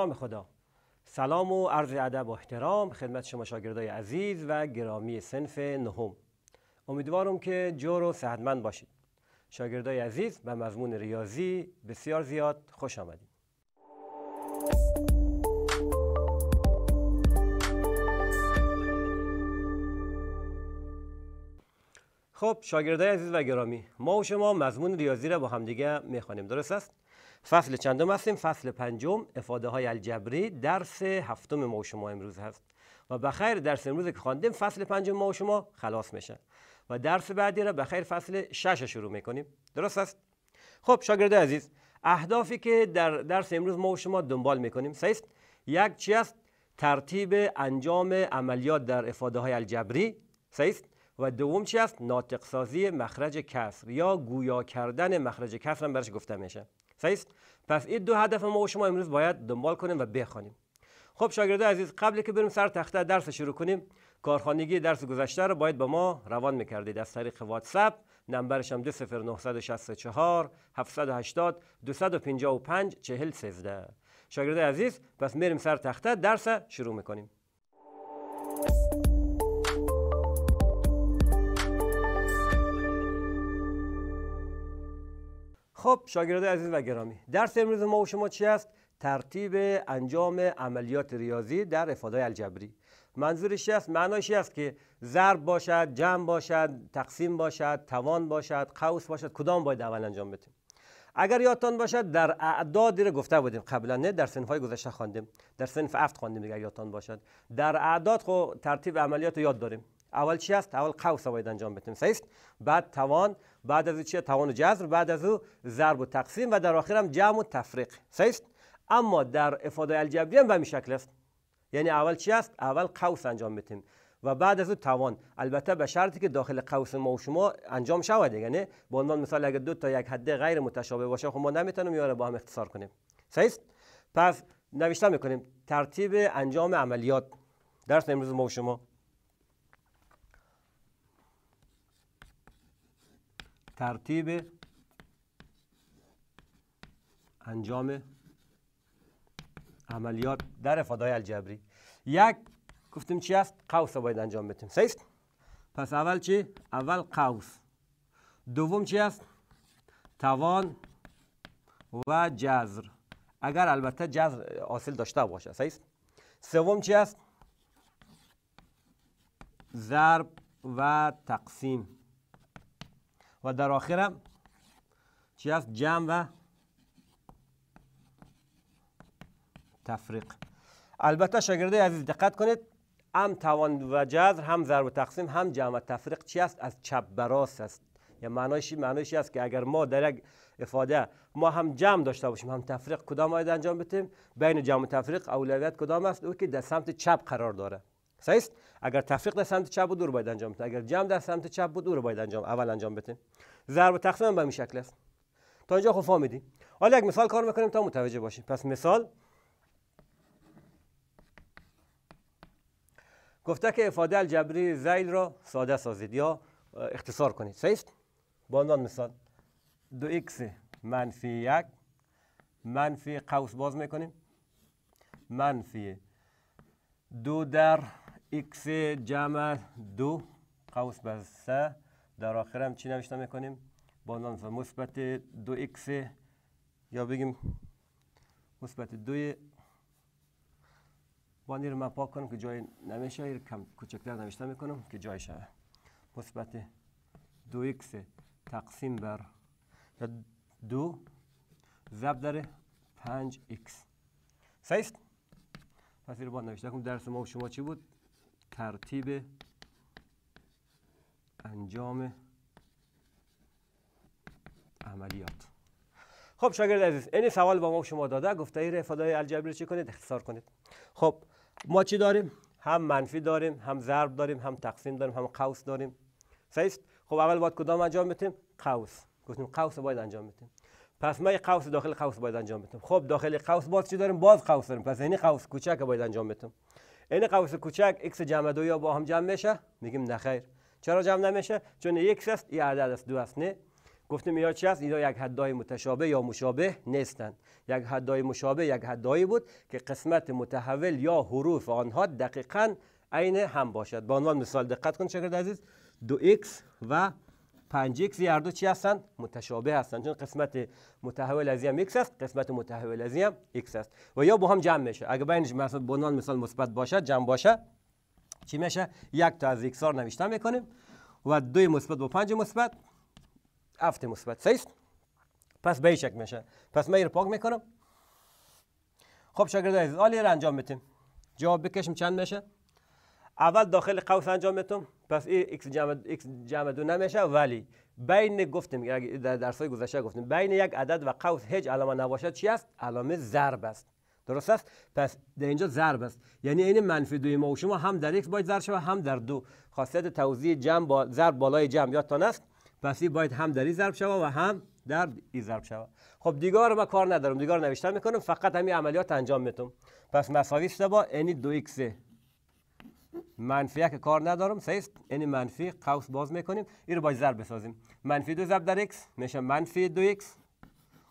نام خدا سلام و عرض ادب و احترام خدمت شما شاگردای عزیز و گرامی سنف نهم امیدوارم که جور و صحتمند باشید شاگردای عزیز به مضمون ریاضی بسیار زیاد خوش آمدید خب شاگردای عزیز و گرامی ما و شما مضمون ریاضی را با همدیگه میخوانیم درست است فصل چندم هستیم فصل پنجم افاده های الجبری درس هفتم ما و شما امروز هست و بخیر درس امروز که خواندیم فصل پنجم ما و شما خلاص میشه و درس بعدی را بخیر فصل شش شروع میکنیم درست است خب شاگرد عزیز اهدافی که در درس امروز ما و شما دنبال میکنیم سیست یک چی است ترتیب انجام عملیات در افاده های الجبری سیست و دوم چی است ناطق سازی مخرج کسر یا گویا کردن مخرج کسر هم برش گفته میشه صحیح پس این دو هدف ما و شما امروز باید دنبال کنیم و بخوانیم خب شاگرده عزیز قبل که بریم سر تخته درس شروع کنیم کارخانگی درس گذشته رو باید با ما روان میکردید از طریق واتساپ نمبرش هم 20964 780 255 4013 شاگرده عزیز پس میریم سر تخته درس شروع میکنیم خب شاگرد عزیز و گرامی درس امروز ما و شما چی است ترتیب انجام عملیات ریاضی در افاده الجبری منظورش است معناش است که ضرب باشد جمع باشد تقسیم باشد توان باشد قوس باشد کدام باید اول انجام بدیم اگر یادتان باشد در اعداد رو گفته بودیم قبلا نه در های گذشته خواندیم در سنف افت خواندیم دیگه یادتان باشد در اعداد خب ترتیب عملیات رو یاد داریم اول چی است اول قوس باید انجام بدیم صحیح بعد توان بعد از او چیه توان جذر بعد از او ضرب و تقسیم و در آخر هم جمع و تفریق است اما در افاده الجبری هم به این شکل است یعنی اول چی است اول قوس انجام میتیم و بعد از او توان البته به شرطی که داخل قوس ما و شما انجام شود یعنی به عنوان مثال اگر دو تا یک حد غیر متشابه باشه خب ما نمیتونیم یاره با هم اختصار کنیم صحیح پس نوشته میکنیم ترتیب انجام عملیات درس امروز ما و شما ترتیب انجام عملیات در افادای الجبری یک گفتیم چی است قوس باید انجام بدیم سیست پس اول چی اول قوس دوم چی است توان و جذر. اگر البته جذر حاصل داشته باشه سیست سوم چی است ضرب و تقسیم و در آخرم چی هست جمع و تفریق البته شاگرده عزیز دقت کنید هم توان و جذر هم ضرب و تقسیم هم جمع و تفریق چی است از چپ براست است یا معنایش معنایشی است که اگر ما در یک افاده ما هم جمع داشته باشیم هم تفریق کدام باید انجام بدیم بین جمع و تفریق اولویت کدام است او که در سمت چپ قرار داره صحیح اگر تفریق در سمت چپ بود دور رو باید انجام بده اگر جمع در سمت چپ بود او رو باید انجام اول انجام بده ضرب تقسیم هم به این شکل است تا اینجا خوب فهمیدی حالا یک مثال کار میکنیم تا متوجه باشیم پس مثال گفته که افاده الجبری زیل را ساده سازید یا اختصار کنید صحیح با عنوان مثال دو x منفی یک منفی قوس باز میکنیم منفی دو در x جمع دو قوس به سه در آخر هم چی نوشته میکنیم با نام مثبت دو x یا بگیم مثبت دو با رو من پاک کنم که جای نمیشه کم کوچکتر نوشته میکنم که جای شده مثبت دو x تقسیم بر دو زب در پنج x سیست؟ پس رو با نوشته کنم درس ما و شما چی بود ترتیب انجام عملیات خب شاگرد عزیز این سوال با ما شما داده گفته فدای الجبر رو چی کنید اختصار کنید خب ما چی داریم هم منفی داریم هم ضرب داریم هم تقسیم داریم هم قوس داریم صحیح خب اول باید کدام انجام بدیم قوس گفتیم قوس باید انجام بدیم پس ما قوس داخل قوس باید انجام بدیم خب داخل قوس باز چی داریم باز قوس داریم پس یعنی قوس کوچک باید انجام بدیم این قوس کوچک x جمع دو یا با هم جمع میشه میگیم نخیر چرا جمع نمیشه چون x است این عدد است دو است نه گفتیم یا چی است اینا یک حدای متشابه یا مشابه نیستند یک حدای مشابه یک حدایی بود که قسمت متحول یا حروف آنها دقیقا عین هم باشد به عنوان مثال دقت کن شاگرد عزیز دو x و پنج ایکس هر دو چی هستن متشابه هستن چون قسمت متحول از هم ایکس است قسمت متحول از هم ایکس است و یا با هم جمع میشه اگه بینش مثلا بنان مثال مثبت باشه، جمع باشه چی میشه یک تا از ایکس ها نوشته میکنیم و دوی مثبت با پنج مثبت هفت مثبت سیست؟ پس به شک میشه پس من پاک میکنم خب شاگرد عزیز آلی انجام میتیم جواب بکشم چند میشه اول داخل قوس انجام انجامتم پس ای x جمع, x جمع دو نمیشه ولی بین گفتیم در درس های گذشته گفتیم بین یک عدد و قوس هیچ علامه نباشد چی است علامه ضرب است درست است پس در اینجا ضرب است یعنی این منفی دوی ما و شما هم در x باید ضرب شود هم در دو خاصیت توزیع جمع با ضرب بالای جمع یادتان است پس این باید هم در این ضرب شود و هم در این ضرب شود خب دیگر ما کار ندارم دیگر نوشتن میکنم فقط همین عملیات انجام میتم پس مساوی شده با یعنی 2x منفی که کار ندارم است. این یعنی منفی قوس باز میکنیم این رو باید ضرب بسازیم منفی دو ضرب در x میشه منفی دو x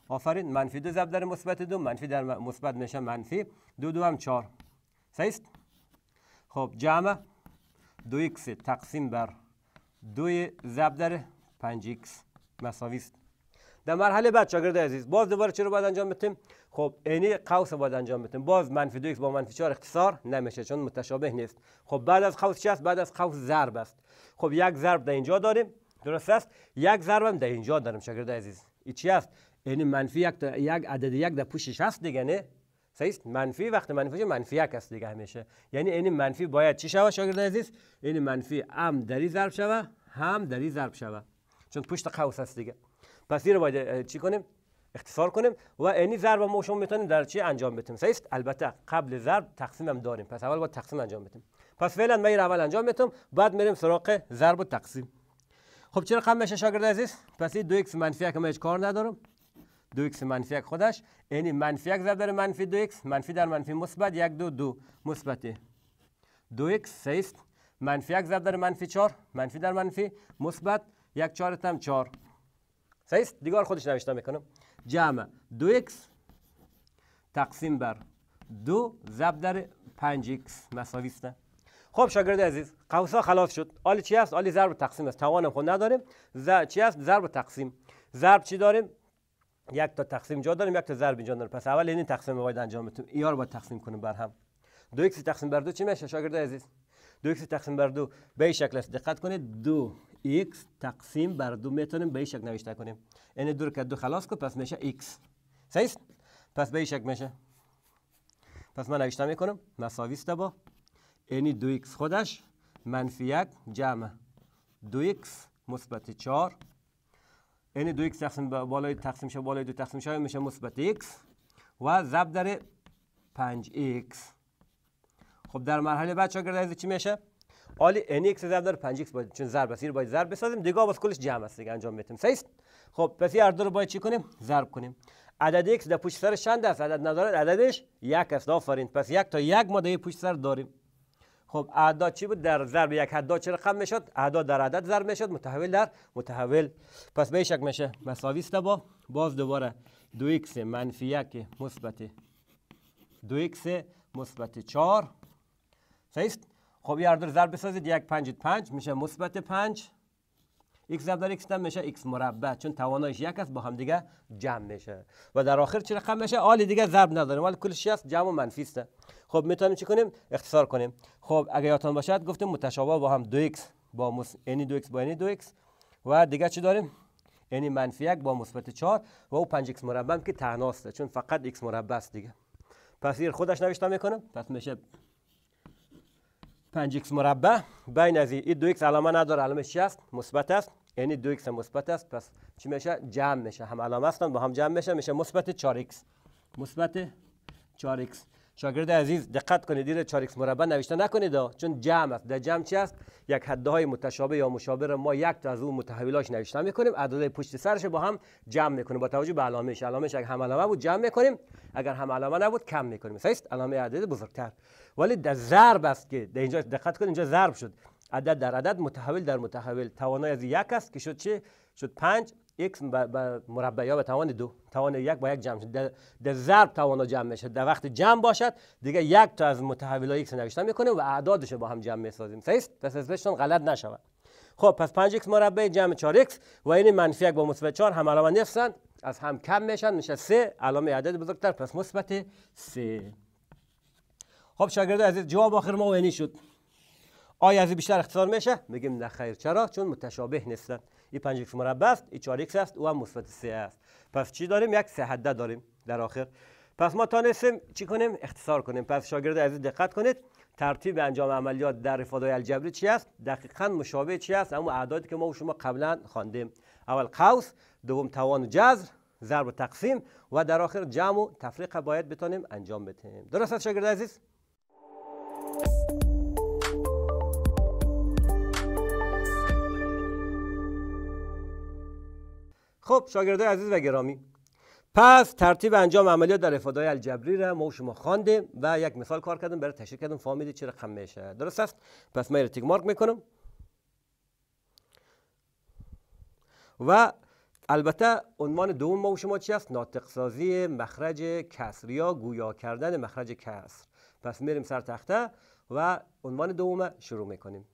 آفرین منفی دو ضرب در مثبت دو منفی در مثبت میشه منفی دو دو هم چهار است. خب جمع دو x تقسیم بر دو ضرب در پنج x مساوی است در مرحله بعد شاگرد عزیز باز دوباره چرا باید انجام بدیم خب عینی قوس باید انجام بدیم باز منفی 2 با منفی 4 اختصار نمیشه چون متشابه نیست خب بعد از قوس چی بعد از قوس ضرب است خب یک ضرب در اینجا داریم درست است یک ضرب هم در اینجا داریم شاگرد عزیز این چی است یعنی منفی یک یک عدد یک در پوشش هست دیگه نه صحیح منفی وقت منفی منفی یک است دیگه همیشه یعنی این منفی باید چی شوه شاگرد عزیز این یعنی منفی هم دری ضرب شوه هم دری ضرب شوه چون پشت قوس است دیگه پس این رو باید چی کنیم اختصار کنیم و اینی ضرب ما شما میتونیم در چی انجام بدیم صحیح البته قبل ضرب تقسیم هم داریم پس اول باید تقسیم انجام بدیم پس فعلا ما این اول انجام میتونم بعد میریم سراغ ضرب و تقسیم خب چرا رقم میشه شاگرد عزیز پس این 2x منفی 1 هیچ کار ندارم 2x منفی 1 خودش یعنی منفی 1 ضرب در منفی 2 منفی در منفی مثبت یک دو دو مثبت 2x صحیح منفی 1 ضرب در منفی 4 منفی در منفی مثبت یک 4 تام صحیح است دیگار خودش نوشته میکنم جمع دو اکس تقسیم بر دو ضرب در پنج x مساوی است خب شاگرد عزیز قوسا خلاص شد آلی چی است آلی ضرب تقسیم است توانم خود نداریم ز... چی است ضرب تقسیم ضرب چی داریم یک تا تقسیم جا داریم یک تا ضرب اینجا داریم پس اول این تقسیم باید انجام بدیم ای رو باید تقسیم کنیم بر هم دو x تقسیم بر دو چی میشه شاگرد عزیز دو تقسیم بر دو به این شکل است دقت کنید دو x تقسیم بر دو میتونیم به این شکل نوشته کنیم یعنی دو که دو خلاص کرد پس میشه x صحیح پس به این شکل میشه پس من نوشته میکنم مساوی است با یعنی دو x خودش منفی یک جمع دو x مثبت 4 یعنی دو x تقسیم بالا بالای تقسیم شه بالای دو تقسیم شه میشه مثبت x و ضرب در 5x خب در مرحله بعد چه چی میشه عالی یعنی یک ضرب در 5 x باید چون ضرب است باید ضرب بسازیم دیگه واسه کلش جمع است دیگه انجام میتیم صحیح خب پس دو رو باید چی کنیم ضرب کنیم عدد x در پشت سر چند است عدد ندارد عددش یک است آفرین پس یک تا یک ماده در پشت سر داریم خب اعداد چی بود در ضرب یک حد چه رقم میشد اعداد در عدد ضرب میشد متحول در متحول پس به شک میشه مساوی است با باز دوباره دو x منفی یک مثبت دو x مثبت 4 صحیح خب یه هر ضرب بسازید یک پنج پنج میشه مثبت پنج x ضرب در x میشه x مربع چون توانایش یک است با هم دیگه جمع میشه و در آخر چه رقم میشه آلی دیگه ضرب نداریم ولی کلش است جمع و منفی است خب میتونیم چی کنیم اختصار کنیم خب اگه یادتون باشد گفتیم متشابه با هم 2x با مص... یعنی 2x با یعنی 2x و دیگه چی داریم یعنی منفی یک با مثبت 4 و او 5x مربع که تناسته چون فقط x مربع است دیگه پس خودش نوشتم میکنم پس میشه 5 x مربع بین از این دو x علامه نداره علامه است مثبت است یعنی دو x مثبت است پس چی میشه جمع میشه هم علامه هستن با هم جمع میشه میشه مثبت 4x مثبت 4x شاگرد عزیز دقت کنید دیر 4 مربع نوشته نکنید چون جمع است در جمع چی است یک حده های متشابه یا مشابه را ما یک تا از اون متحولاش نوشته میکنیم عدد پشت سرش با هم جمع میکنیم با توجه به علامش علامش اگر هم علامه بود جمع میکنیم اگر هم علامه نبود کم میکنیم صحیح است علامه عدد بزرگتر ولی در ضرب است که در اینجا دقت کنید اینجا ضرب شد عدد در عدد متحول در متحول توانای از یک است که شد چه شد 5 یک مربع یا به توان دو توان یک با یک جمع شد در, ضرب توان جمع میشه در وقت جمع باشد دیگه یک تا از متحول یک نوشته میکنیم و اعدادش با هم جمع میسازیم صحیح است پس اسمشون غلط نشود خب پس 5 x مربع جمع 4 x و این منفی یک با مثبت 4 هم علامه نفسن از هم کم میشن میشه 3 علامه عدد بزرگتر پس مثبت 3 خب شاگرد عزیز جواب آخر ما اینی شد آیا از بیشتر اختصار میشه میگیم نه خیر چرا چون متشابه نیستن. این 5 یک مربع است این 4 است او هم مثبت سه است پس چی داریم یک سه حده داریم در آخر پس ما تانستیم چی کنیم اختصار کنیم پس شاگرد عزیز دقت کنید ترتیب انجام عملیات در رفادای الجبری چی است دقیقا مشابه چی است اما اعدادی که ما و شما قبلا خواندیم اول قوس دوم توان و جذر ضرب و تقسیم و در آخر جمع و تفریق باید بتانیم انجام بدیم درست است شاگرد عزیز خب شاگردای عزیز و گرامی پس ترتیب انجام عملیات در افادای الجبری را ما شما خواندیم و یک مثال کار کردم برای تشریح کردم فهمیدید چرا رقم میشه درست است پس من تیک مارک میکنم و البته عنوان دوم ما شما چی است ناطق سازی مخرج کسر یا گویا کردن مخرج کسر پس میریم سر تخته و عنوان دوم شروع میکنیم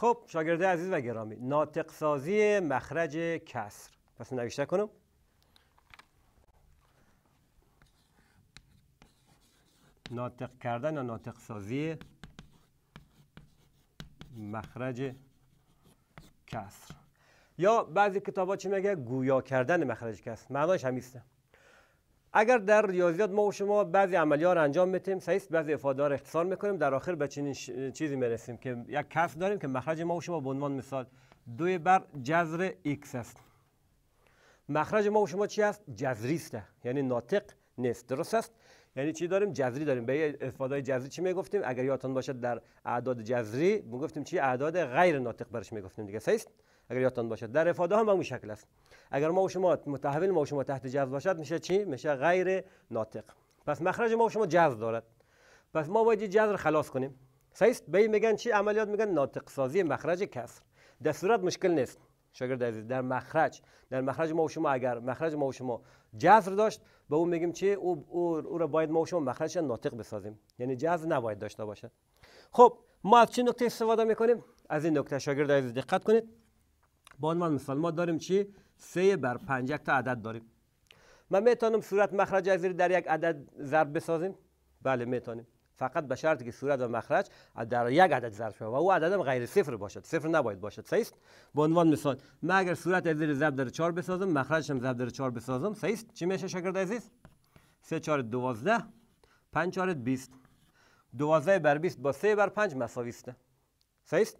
خب شاگرده عزیز و گرامی ناطق سازی مخرج کسر پس نوشته کنم ناطق کردن و ناطق سازی مخرج کسر یا بعضی کتاب ها چی میگه گویا کردن مخرج کسر معناش همیسته اگر در ریاضیات ما و شما بعضی عملیات رو انجام میتیم سعیست بعضی افاده رو اختصار میکنیم در آخر به چنین چیزی میرسیم که یک کسب داریم که مخرج ما و شما به عنوان مثال دو بر جذر x است مخرج ما و شما چی است جذری است یعنی ناطق نیست درست است یعنی چی داریم جذری داریم به افاده جذری چی میگفتیم اگر یادتان باشد در اعداد جذری میگفتیم چی اعداد غیر ناطق برش میگفتیم دیگه سعیست اگر یادتان باشد در افاده هم به اون شکل است اگر ما و شما متحول ما و شما تحت جذب باشد میشه چی میشه غیر ناطق پس مخرج ما و شما جو دارد پس ما باید جو خلاص کنیم است به میگن چی عملیات میگن ناطق سازی مخرج کسر در صورت مشکل نیست شاگرد عزیز در مخرج در مخرج ما و شما اگر مخرج ما و شما جذر داشت به اون میگیم چی او او, او را باید ما و شما مخرجش ناطق بسازیم یعنی جذر نباید داشته باشه خب ما از چه نکته استفاده میکنیم از این نکته شاگرد عزیز دقت کنید به عنوان مثال ما داریم چی سه بر پنج تا عدد داریم ما میتونیم صورت مخرج از زیر در یک عدد ضرب بسازیم بله میتونیم فقط به شرطی که صورت و مخرج در یک عدد ضرب شود و او عدد هم غیر صفر باشد صفر نباید باشد صحیح است به عنوان مثال ما اگر صورت از زیر ضرب در 4 بسازم مخرجش هم ضرب در 4 بسازم صحیح است چی میشه شاگرد عزیز 3 4 12 5 4 20 12 بر 20 با 3 بر 5 مساوی است صحیح است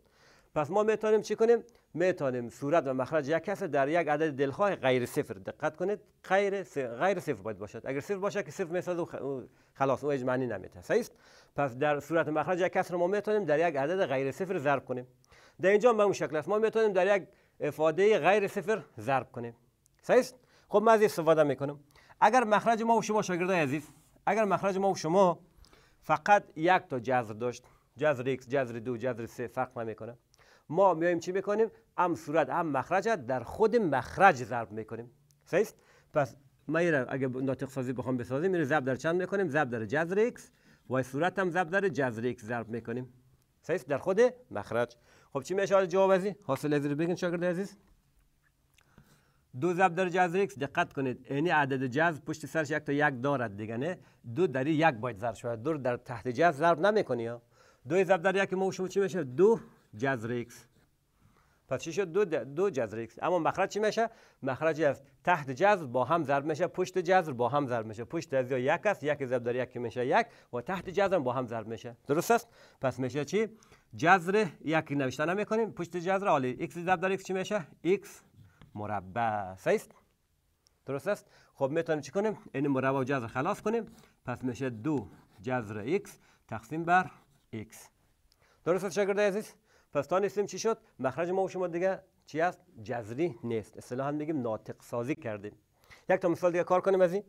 پس ما میتونیم چی کنیم میتونیم صورت و مخرج یک کسر در یک عدد دلخواه غیر صفر دقت کنید غیر صفر, غیر صفر باید باشد اگر صفر باشه که صفر میسازد خلاص او معنی نمیده صحیح پس در صورت مخرج یک کسر ما میتونیم در یک عدد غیر صفر ضرب کنیم در اینجا به اون شکل است ما میتونیم در یک افاده غیر صفر ضرب کنیم صحیح است خب من از استفاده میکنم اگر مخرج ما و شما شاگردان عزیز اگر مخرج ما و شما فقط یک تا جذر داشت جذر x جذر دو جذر سه فرق نمیکنه ما میایم چی میکنیم هم صورت هم مخرجت در خود مخرج ضرب میکنیم صحیح پس ما اگه ناطق سازی بخوام بسازیم میره ضرب در چند میکنیم ضرب در جذر ایکس و صورت هم ضرب در جذر ایکس ضرب میکنیم صحیح در خود مخرج خب چی میشه جواب ازی حاصل ازی رو بگین شاگرد عزیز دو ضرب در جذر x دقت کنید یعنی عدد جذر پشت سرش یک تا یک دارد دیگه نه دو در یک باید ضرب شود دو در تحت جذر ضرب نمیکنی ها دو ضرب در یک ما شما چی میشه دو جذر پس چی شد دو, دو ایکس اما مخرج چی میشه مخرج از تحت جذر با هم ضرب میشه پشت جذر با هم ضرب میشه پشت از یک است یک ضرب در یک میشه یک و تحت جذر با هم ضرب میشه درست است پس میشه چی جذر یک نوشته نمیکنیم پشت جذر عالی x ضرب در x چی میشه x مربع است درست است خب میتونیم چی کنیم این مربع و جذر خلاص کنیم پس میشه دو جذر x تقسیم بر x درست است شاگرد عزیز پس تا نیستیم چی شد مخرج ما و شما دیگه چی است جذری نیست هم میگیم ناطق سازی کردیم یک تا مثال دیگه کار کنیم از این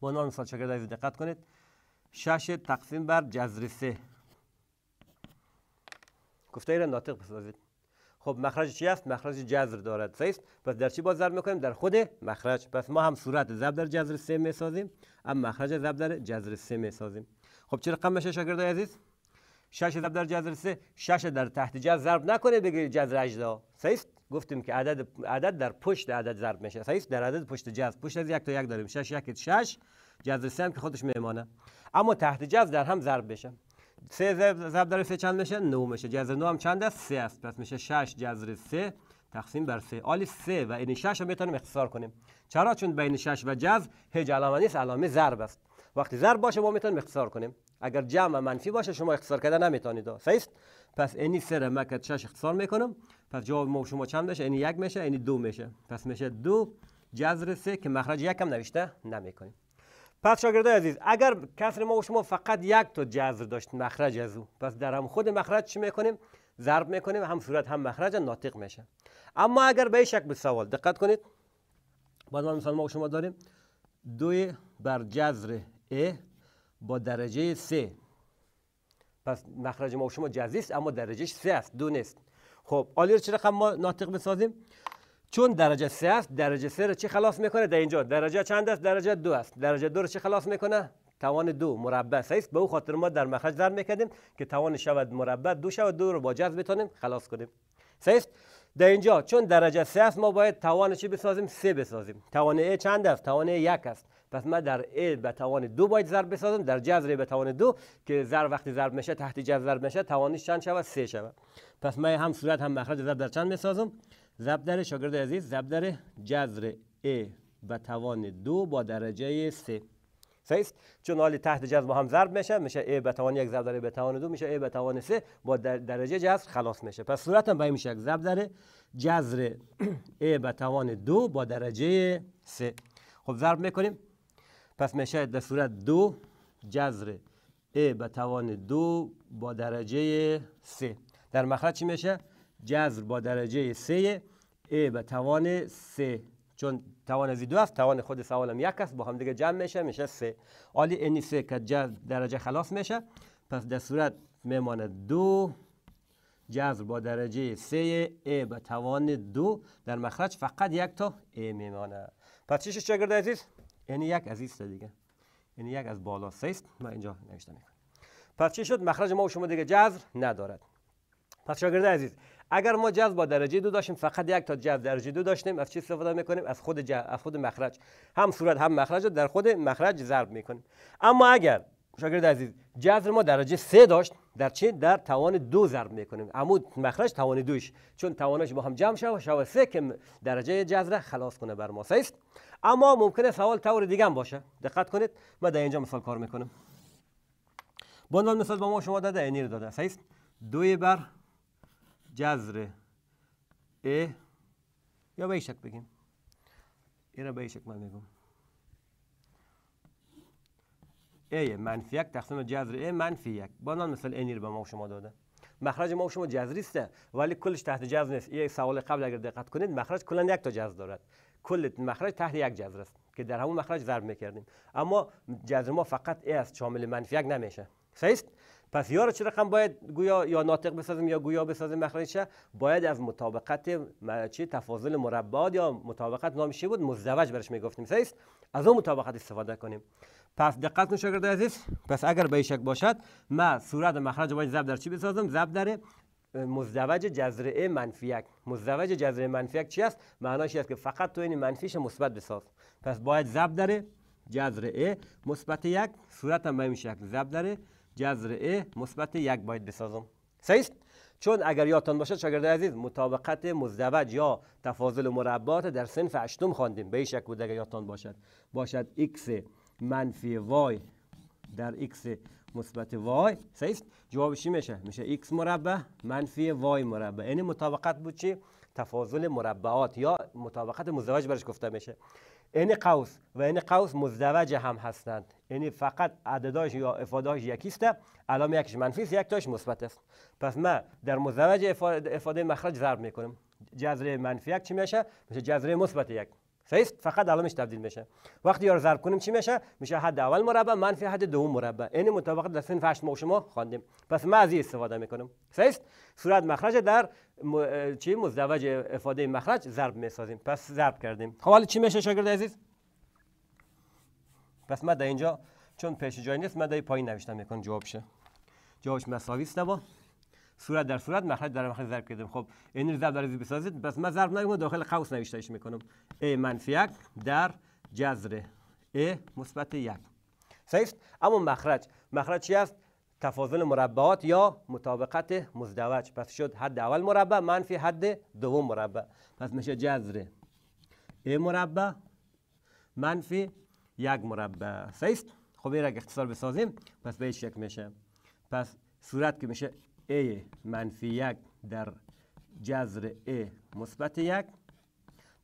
با عنوان مثال شاگرد عزیز دقت کنید شش تقسیم بر جذر سه. گفته ایران ناطق بسازید خب مخرج چی است مخرج جذر دارد صحیح پس در چی باز ضرب میکنیم در خود مخرج پس ما هم صورت ضرب در جذر سه میسازیم هم مخرج ضرب در جذر سه میسازیم خب چه رقم میشه عزیز شش ضرب در جذر سه شش در تحت جذر ضرب نکنه بگیرید جذر اجزا صحیح گفتیم که عدد عدد در پشت عدد ضرب میشه صحیح در عدد پشت جذر پشت از یک تا یک داریم شش 1 شش جذر سه هم که خودش میمانه اما تحت جذر در هم ضرب بشه سه ضرب در سه چند میشه نو میشه جذر نو هم چند است سه است پس میشه شش جذر سه تقسیم بر سه آلی سه و این شش رو میتونیم اختصار کنیم چرا چون بین شش و جذر هیچ علامه نیست علامه ضرب است وقتی ضرب باشه ما میتونیم اختصار کنیم اگر جمع منفی باشه شما اختصار کرده نمیتونید صحیح پس اینی سر ما که شش اختصار میکنم پس جواب ما شما چند میشه اینی یک میشه اینی دو میشه پس میشه دو جذر سه که مخرج یکم هم نوشته نمیکنیم پس شاگردای عزیز اگر کسر ما و شما فقط یک تا جذر داشت مخرج از او پس در هم خود مخرج چی میکنیم ضرب میکنیم هم صورت هم مخرج ناطق میشه اما اگر به شک به سوال دقت کنید بعد ما ما شما داریم دو بر جذر ا با درجه سه پس مخرج ما و شما جزیست اما درجه سه است دو نیست خب آلی رو چه رقم ما ناطق بسازیم چون درجه سه است درجه سه رو چه خلاص میکنه در اینجا درجه چند است درجه دو است درجه دو رو چه خلاص میکنه توان دو مربع سه است به او خاطر ما در مخرج در میکردیم که توان شود مربع دو شود دو رو با جذب بتونیم خلاص کنیم سه است. در اینجا چون درجه سه است ما باید توان چی بسازیم سه بسازیم توان ای چند است توان ای یک است پس ما در ال به توان دو باید ضرب بسازم در جذر به توان دو که ضرب وقتی ضرب میشه تحت جذر ضرب میشه توانش چند شود سه شود پس ما هم صورت هم مخرج ضرب در چند میسازم ضرب در شاگرد عزیز ضرب در جذر ا به توان دو با درجه سه صحیح چون حال تحت جذر هم ضرب میشه میشه ا به توان یک ضرب در به توان دو میشه ا به توان سه با درجه جذر خلاص میشه پس صورت هم به میشه یک ضرب در جذر ا به توان دو با درجه سه خب ضرب میکنیم پس میشه در صورت دو جذر ای به توان دو با درجه سه در مخرج چی میشه؟ جذر با درجه سه ای به توان سه چون توان از دو است توان خود سوال هم یک است با هم دیگه جمع میشه میشه سه عالی اینی سه که جذر درجه خلاص میشه پس در صورت میمانه دو جذر با درجه سه ای به توان دو در مخرج فقط یک تا ای میمانه پس چیش چقدر عزیز؟ یعنی یک از ایست دیگه یعنی یک از بالا سیست ما اینجا نوشته میکنیم پس چی شد مخرج ما و شما دیگه جذر ندارد پس شاگرد عزیز اگر ما جذر با درجه دو داشتیم فقط یک تا جذر درجه دو داشتیم از چی استفاده میکنیم از خود از خود مخرج هم صورت هم مخرج رو در خود مخرج ضرب میکنیم اما اگر شاگرد عزیز جذر ما درجه سه داشت در چه در توان دو ضرب میکنیم عمود مخرج توان دوش چون توانش با هم جمع شوه شوه سه که درجه جذر خلاص کنه بر ما است اما ممکنه سوال طور دیگه هم باشه دقت کنید ما در اینجا مثال کار میکنم باندان مثال با ما شما داده اینی رو داده صحیح دوی بر جذر ا یا به شک بگیم این را به شک من میگم ای منفی یک تقسیم جذر ای منفی یک با مثال مثل اینی رو به ما شما داده مخرج ما شما جذری است ولی کلش تحت جذر نیست این سوال قبل اگر دقت کنید مخرج کلا یک تا جذر دارد کل مخرج تحت یک جذر است که در همون مخرج ضرب میکردیم اما جذر ما فقط ای است شامل منفی یک نمیشه صحیح پس یا را چه رقم باید گویا یا ناطق بسازیم یا گویا بسازیم مخرجش باید از مطابقت چی تفاضل مربعات یا مطابقت نامشی بود مزدوج برش میگفتیم صحیح از اون مطابقت استفاده کنیم پس دقت کن شاگرد عزیز پس اگر به شک باشد ما صورت مخرج باید ضرب در چی بسازم ضرب در مزدوج جزرعه منفی یک مزدوج جزرعه منفی یک چی است معناش است که فقط تو این منفیش مثبت بساز پس باید ضرب داره جذر مثبت یک صورت هم به این شکل ضرب داره جذر مثبت یک باید بسازم صحیح چون اگر یادتان باشد شاگرد عزیز مطابقت مزدوج یا تفاضل مربعات در صنف هشتم خواندیم به این شکل بود اگر یادتان باشد باشد x منفی y در x مثبت وای صحیح جوابش چی میشه میشه x مربع منفی وای مربع این یعنی مطابقت بود چی تفاضل مربعات یا مطابقت مزدوج برش گفته میشه این یعنی قوس و این یعنی قوس مزدوج هم هستند یعنی فقط عدداش یا افادهاش یکیسته الان یکش منفی است یک تاش مثبت است پس ما در مزدوج افاده مخرج ضرب میکنیم جذر منفی یک چی میشه میشه جذر مثبت یک صحیح فقط علامش تبدیل میشه وقتی یار ضرب کنیم چی میشه میشه حد اول مربع منفی حد دوم مربع این یعنی مطابق در صنف 8 ما شما خواندیم پس ما از استفاده میکنیم صحیح صورت مخرج در م... چی مزدوج افاده مخرج ضرب میسازیم پس ضرب کردیم خب حالا چی میشه شاگرد عزیز پس ما در اینجا چون پیش جای نیست من در پایین نوشتم میکنم جواب شه جوابش مساوی است با صورت در صورت مخرج در مخرج ضرب کردیم خب این ضرب در بسازید پس من ضرب نمیکنم داخل قوس نوشتهش میکنم ای منفی یک در جذر ای مثبت یک صحیح اما مخرج مخرج چی است تفاضل مربعات یا مطابقت مزدوج پس شد حد اول مربع منفی حد دوم مربع پس میشه جذر ای مربع منفی یک مربع صحیح خب این اختصار بسازیم پس به شکل میشه پس صورت که میشه A منفی یک در جذر A مثبت یک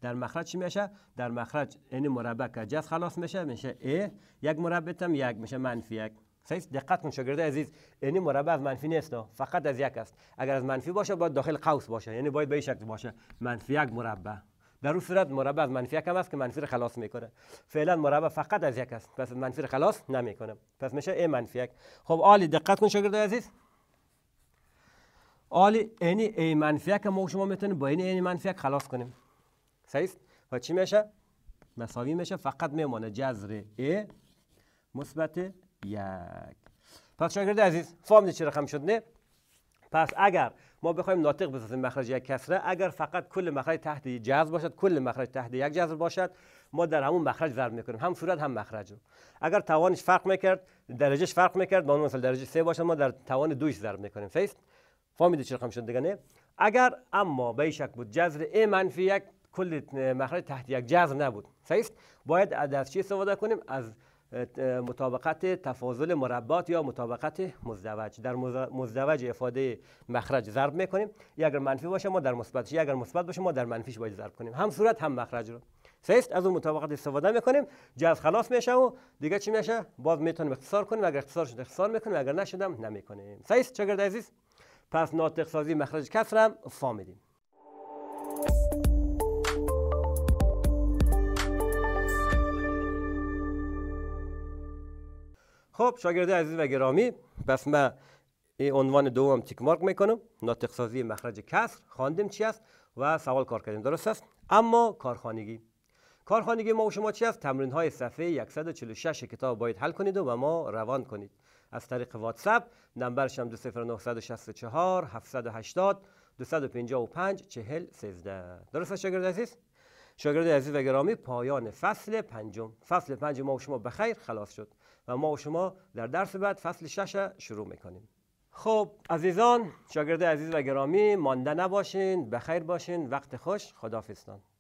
در مخرج چی میشه؟ در مخرج این مربع که جذر خلاص میشه میشه A یک مربع هم یک میشه منفی یک صحیح دقت کن شاگرد عزیز یعنی مربع از منفی نیست فقط از یک است اگر از منفی باشه باید داخل قوس باشه یعنی باید به این شکل باشه منفی یک مربع در اون صورت مربع از منفی یک هم است که منفی رو خلاص میکنه فعلا مربع فقط از یک است پس منفی رو خلاص نمیکنه پس میشه A منفی یک خب عالی دقت کن شاگرد عزیز آل این ای منفی که ما شما میتونیم با این این منفیه خلاص کنیم صحیح و چی میشه مساوی میشه فقط میمونه جذر ای مثبت یک پس شاگرد عزیز فهم چی رقم شد نه پس اگر ما بخوایم ناطق بسازیم مخرج یک کسره اگر فقط کل مخرج تحت جذر باشد کل مخرج تحت یک جذر باشد ما در همون مخرج ضرب میکنیم هم صورت هم مخرج اگر توانش فرق میکرد درجهش فرق میکرد اون مثلا درجه سه باشد ما در توان دوش ضرب میکنیم صحیح فهمیدید چرا دیگه نه اگر اما به شک بود جذر ای منفی یک کل مخرج تحت یک جذر نبود صحیح باید از چی استفاده کنیم از مطابقت تفاضل مربات یا مطابقت مزدوج در مزدوج افاده مخرج ضرب میکنیم اگر منفی باشه ما در مثبتش اگر مثبت باشه ما در منفیش باید ضرب کنیم هم صورت هم مخرج رو سیست از اون مطابقت استفاده میکنیم جذر خلاص میشه و دیگه چی میشه باز میتونیم اختصار کنیم اگر اختصار شد اختصار میکنیم اگر نشدم نمیکنیم سیست چقدر عزیز پس ناطق سازی مخرج کسرم فا میدیم خب شاگرده عزیز و گرامی پس من این عنوان دوم تیک مارک میکنم ناطق سازی مخرج کسر خواندیم چی است و سوال کار کردیم درست است اما کارخانگی کارخانگی ما و شما چی است تمرین های صفحه 146 کتاب باید حل کنید و ما روان کنید از طریق واتساپ نمبرش هم 20964 780 255 40 13 درست شاگرد عزیز شاگرد عزیز و گرامی پایان فصل پنجم فصل پنج ما و شما بخیر خلاص شد و ما و شما در درس بعد فصل شش شروع میکنیم خب عزیزان شاگرد عزیز و گرامی مانده نباشین بخیر باشین وقت خوش خدافستان